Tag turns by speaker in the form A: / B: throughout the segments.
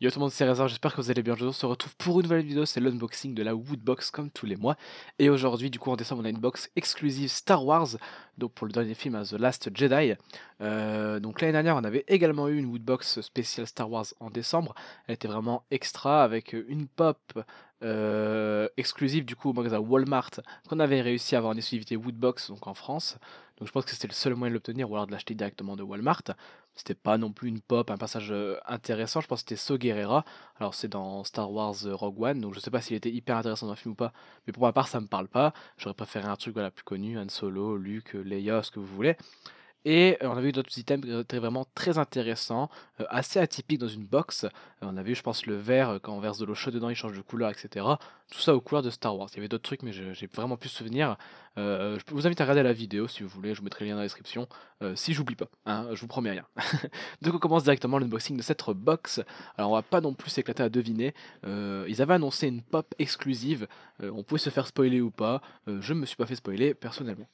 A: Yo tout le monde, c'est Reza, j'espère que vous allez bien. Aujourd'hui, on se retrouve pour une nouvelle vidéo, c'est l'unboxing de la Woodbox comme tous les mois. Et aujourd'hui, du coup, en décembre, on a une box exclusive Star Wars, donc pour le dernier film, hein, The Last Jedi. Euh, donc l'année dernière, on avait également eu une Woodbox spéciale Star Wars en décembre. Elle était vraiment extra, avec une pop, euh, exclusive du coup au magasin Walmart qu'on avait réussi à avoir en exclusivité Woodbox donc en France. Donc je pense que c'était le seul moyen de l'obtenir ou alors de l'acheter directement de Walmart. C'était pas non plus une pop, un passage euh, intéressant. Je pense que c'était So Guerrera. Alors c'est dans Star Wars euh, Rogue One, donc je sais pas s'il était hyper intéressant dans le film ou pas. Mais pour ma part, ça me parle pas. J'aurais préféré un truc voilà, plus connu, Han Solo, Luke, Leia, ce que vous voulez. Et euh, on a vu d'autres items étaient euh, vraiment très intéressants, euh, assez atypiques dans une box. on a vu, je pense, le vert, quand on verse de l'eau chaude dedans, il change de couleur, etc. Tout ça aux couleurs de Star Wars. Il y avait d'autres trucs, mais j'ai vraiment plus souvenir. Euh, je vous invite à regarder la vidéo si vous voulez, je vous mettrai le lien dans la description. si j'oublie pas, hein, je vous promets rien. Donc on commence directement l'unboxing de cette box. Alors on va pas non plus s'éclater à deviner. ils avaient annoncé une pop exclusive. on pouvait se faire spoiler ou pas. je me suis pas fait spoiler personnellement.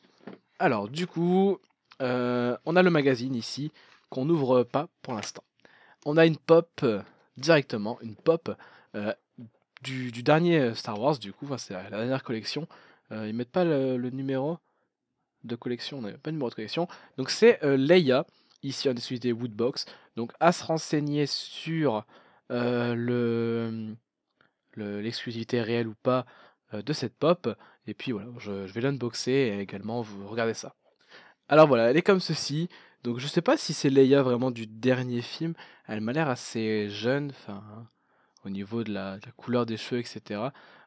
A: Alors du coup, euh, on a le magazine ici qu'on n'ouvre pas pour l'instant. On a une pop euh, directement, une pop euh, du, dernier Star Wars, du coup, c'est la dernière collection. ils mettent pas le, numéro de collection, pas numéro de collection. Donc c'est Leia, ici en exclusivité Woodbox. Donc à se renseigner sur le l'exclusivité réelle ou pas de cette pop. Et puis voilà, je, vais l'unboxer et également vous regardez ça. Alors voilà, elle est comme ceci. Donc je sais pas si c'est Leia vraiment du dernier film. Elle m'a l'air assez jeune, enfin, hein, au niveau de la, couleur des cheveux, etc.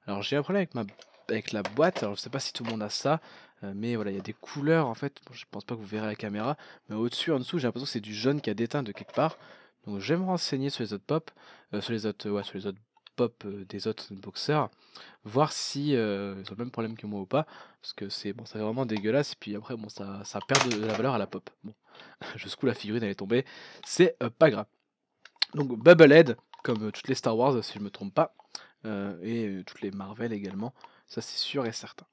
A: Alors j'ai un problème avec, ma, avec la boîte. Alors je sais pas si tout le monde a ça, euh, mais voilà, il y a des couleurs en fait. je je pense pas que vous verrez la caméra, mais au-dessus, en dessous, j'ai l'impression que c'est du jaune qui a déteint de quelque part. Donc je vais me renseigner sur les autres pop, euh, sur les autres, ouais, sur les autres pop euh, des autres boxeurs voir si euh, ils ont le même problème que moi ou pas, parce que c'est bon, ça vraiment dégueulasse, et puis après, bon, ça, ça perd de la valeur à la pop. Bon, je la figurine, elle est tombée, c'est euh, pas grave. Donc, Bubblehead, comme toutes les Star Wars, si je me trompe pas, et toutes les Marvel également, ça c'est sûr et certain.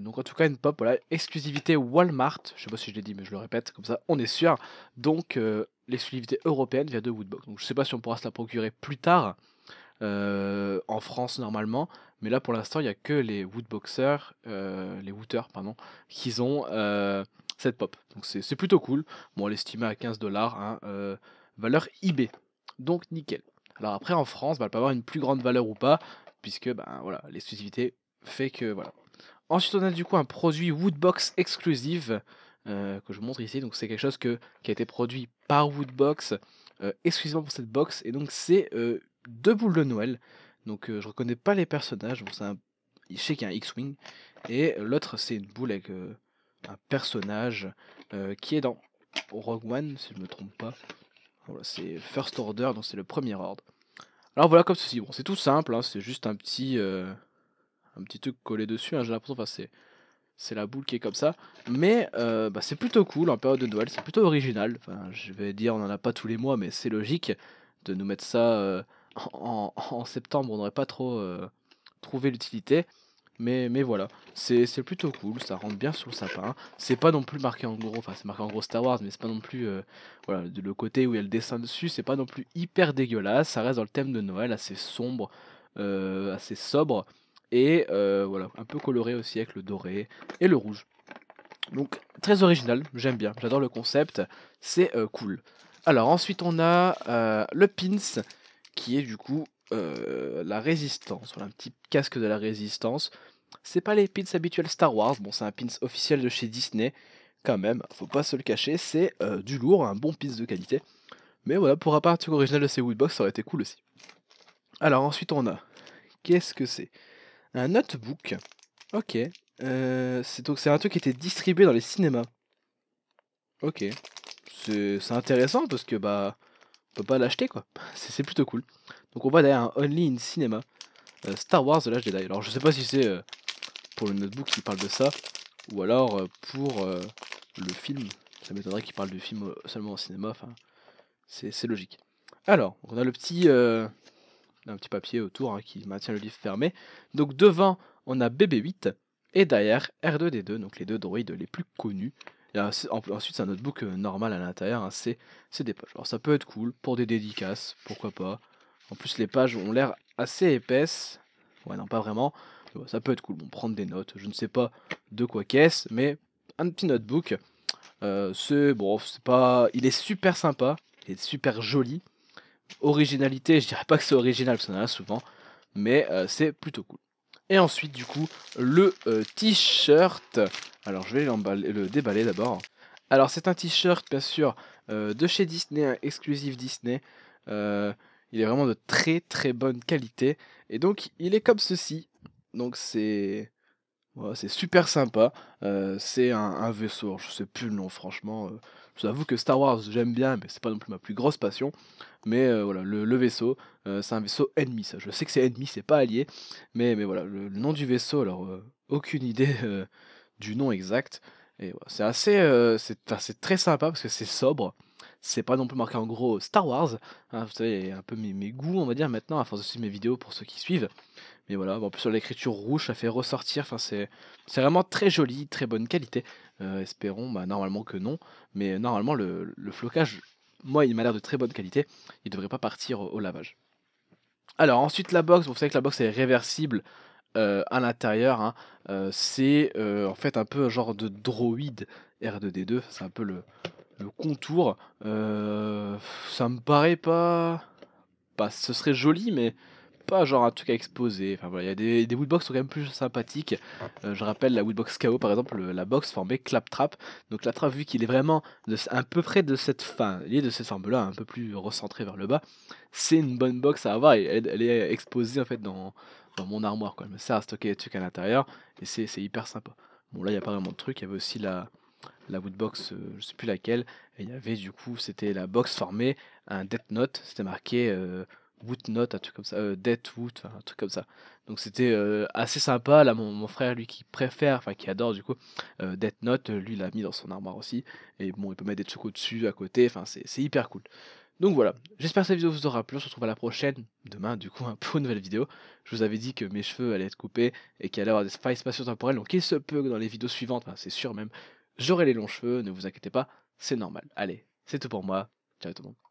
A: donc en tout cas une pop, voilà, exclusivité Walmart, je sais pas si je l'ai dit mais je le répète, comme ça on est sûr. Donc l'exclusivité européenne via de Woodbox. Donc je sais pas si on pourra se la procurer plus tard, euh, en France normalement. Mais là, pour l'instant, il n'y a que les woodboxers, euh, les wooters, pardon, qui ont euh, cette pop. Donc c'est plutôt cool. Bon, on estimée à 15 dollars, hein, valeur ib Donc nickel. Alors après, en France, bah, elle peut avoir une plus grande valeur ou pas, puisque ben voilà, l'exclusivité fait que voilà. Ensuite, on a du coup un produit Woodbox exclusive que je vous montre ici. Donc c'est quelque chose que, qui a été produit par Woodbox exclusivement pour cette box. Et donc c'est deux boules de Noël. Donc euh, je reconnais pas les personnages. Bon, un... Je sais qu'il y a un X-Wing. Et l'autre, c'est une boule avec euh, un personnage euh, qui est dans Rogue One, si je me trompe pas. Voilà, c'est First Order, donc c'est le premier ordre. Alors voilà, comme ceci. Bon, c'est tout simple, hein. c'est juste un petit, un petit truc collé dessus. Hein, J'ai l'impression, enfin, c'est. C'est la boule qui est comme ça. Mais bah, c'est plutôt cool en période de Noël. C'est plutôt original. je vais dire, on n'en a pas tous les mois, mais c'est logique de nous mettre ça en, septembre, on n'aurait pas trop euh, trouvé l'utilité. Mais, mais voilà, c'est plutôt cool, ça rentre bien sur le sapin. C'est pas non plus marqué en gros, enfin c'est marqué en gros Star Wars, mais c'est pas non plus. Euh, voilà, le côté où il y a le dessin dessus, c'est pas non plus hyper dégueulasse. Ça reste dans le thème de Noël, assez sombre, euh, assez sobre. Et voilà, un peu coloré aussi avec le doré et le rouge. Donc très original, j'aime bien, j'adore le concept, c'est cool. Alors ensuite on a le pins qui est du coup euh, la résistance. Voilà, un petit casque de la résistance. C'est pas les pins habituels Star Wars, bon c'est un pins officiel de chez Disney, quand même, faut pas se le cacher, c'est euh, du lourd, un bon pins de qualité. Mais voilà, pour un truc original de ces Woodbox, ça aurait été cool aussi. Alors ensuite on a, qu'est-ce que c'est Un notebook, ok, euh, c'est donc c'est un truc qui était distribué dans les cinémas. Ok, c'est intéressant parce que bah on peut pas l'acheter quoi. C'est plutôt cool. Donc on voit d'ailleurs un Only in Cinema. Euh, Star Wars de l'âge Jedi. Alors je sais pas si c'est euh, pour le notebook qui parle de ça, ou alors euh, pour le film. Ça m'étonnerait qu'il parle du film seulement au cinéma, enfin c'est logique. Alors, on a le petit, un petit papier autour hein, qui maintient le livre fermé. Donc devant, on a BB-8, et derrière R2D2, donc les deux droïdes les plus connus. Euh, ensuite, c'est un notebook euh, normal à l'intérieur, hein, c'est des pages. Alors ça peut être cool pour des dédicaces, pourquoi pas. En plus, les pages ont l'air assez épaisses. Ouais, non, pas vraiment. Ça peut être cool. Bon, prendre des notes, je ne sais pas de quoi qu'est-ce, mais un petit notebook. Euh, c'est bon, c'est pas. Il est super sympa, il est super joli. Originalité, je dirais pas que c'est original, parce qu'on a souvent, mais c'est plutôt cool. Et ensuite, du coup, le euh, t-shirt. Alors, je vais le déballer d'abord. Alors, c'est un t-shirt, bien sûr, euh, de chez Disney, un exclusif Disney. Euh, il est vraiment de très très bonne qualité. Et donc, il est comme ceci. Donc, c'est. c'est super sympa. c'est un, un, vaisseau, je sais plus le nom, franchement. Je vous avoue que Star Wars, j'aime bien, mais c'est pas non plus ma plus grosse passion. Mais euh, voilà, le, vaisseau, euh, c'est un vaisseau ennemi, ça. Je sais que c'est ennemi, c'est pas allié. Mais, mais voilà, le, nom du vaisseau, alors, euh, aucune idée du nom exact. Et c'est assez. c'est, très sympa parce que c'est sobre c'est pas non plus marqué en gros Star Wars. Hein, vous savez, un peu mes, goûts, on va dire, maintenant, à force de suivre mes vidéos pour ceux qui suivent. Mais voilà, en plus, sur l'écriture rouge, ça fait ressortir. Enfin, c'est vraiment très joli, très bonne qualité. Euh, espérons, bah, normalement que non. Mais normalement, le, flocage, moi, il m'a l'air de très bonne qualité. Il devrait pas partir au, lavage. Alors, ensuite, la box. Vous savez que la box est réversible. Euh, à l'intérieur, hein. euh, c'est en fait un peu un genre de droïde R2D2, c'est un peu le, le contour, euh, ça me paraît pas... pas. Ce serait joli, mais pas genre un truc à exposer. Enfin voilà, il y a des, woodbox qui sont quand même plus sympathiques. Euh, je rappelle la woodbox KO par exemple, la box formée claptrap. Donc trap vu qu'il est vraiment à peu près de cette fin, il est de ce forme-là, un peu plus recentré vers le bas, c'est une bonne box à avoir. Elle, est exposée en fait dans, mon armoire. Quoi. Je me sert à stocker des trucs à l'intérieur et c'est hyper sympa. Bon là, il n'y a pas vraiment de truc. Il y avait aussi la, la Woodbox, euh, je sais plus laquelle, et il y avait du coup, c'était la box formée un Death Note, c'était marqué euh, Wood Note, un truc comme ça, euh, Wood, un truc comme ça. Donc c'était euh, assez sympa. Là, mon, frère, lui, qui préfère, enfin qui adore du coup, Death Note, lui, l'a mis dans son armoire aussi. Et bon, il peut mettre des trucs au-dessus, à côté, enfin c'est hyper cool. Donc voilà, j'espère que cette vidéo vous aura plu. On se retrouve à la prochaine, demain du coup, pour une nouvelle vidéo. Je vous avais dit que mes cheveux allaient être coupés et qu'il allait y avoir des failles spatio-temporelles, donc il se peut que dans les vidéos suivantes, c'est sûr même, J'aurai les longs cheveux, ne vous inquiétez pas, c'est normal. Allez, c'est tout pour moi. Ciao tout le monde.